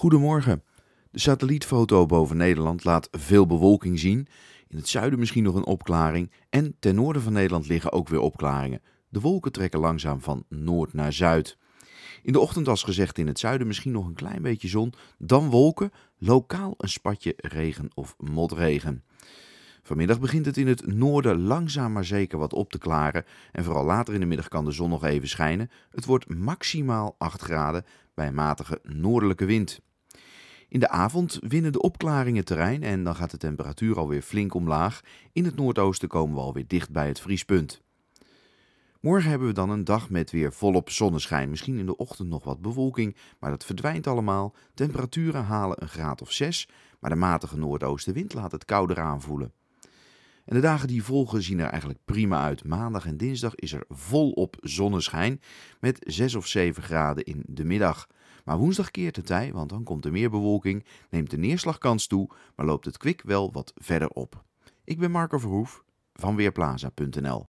Goedemorgen. De satellietfoto boven Nederland laat veel bewolking zien. In het zuiden misschien nog een opklaring. En ten noorden van Nederland liggen ook weer opklaringen. De wolken trekken langzaam van noord naar zuid. In de ochtend, als gezegd, in het zuiden misschien nog een klein beetje zon. Dan wolken, lokaal een spatje regen of motregen. Vanmiddag begint het in het noorden langzaam maar zeker wat op te klaren. En vooral later in de middag kan de zon nog even schijnen. Het wordt maximaal 8 graden bij een matige noordelijke wind. In de avond winnen de opklaringen terrein en dan gaat de temperatuur alweer flink omlaag. In het noordoosten komen we alweer dicht bij het vriespunt. Morgen hebben we dan een dag met weer volop zonneschijn. Misschien in de ochtend nog wat bewolking, maar dat verdwijnt allemaal. Temperaturen halen een graad of 6, maar de matige noordoostenwind laat het kouder aanvoelen. En de dagen die volgen zien er eigenlijk prima uit. Maandag en dinsdag is er volop zonneschijn met 6 of 7 graden in de middag. Maar woensdag keert het tij, want dan komt er meer bewolking, neemt de neerslagkans toe, maar loopt het kwik wel wat verder op. Ik ben Marco Verhoef van Weerplaza.nl.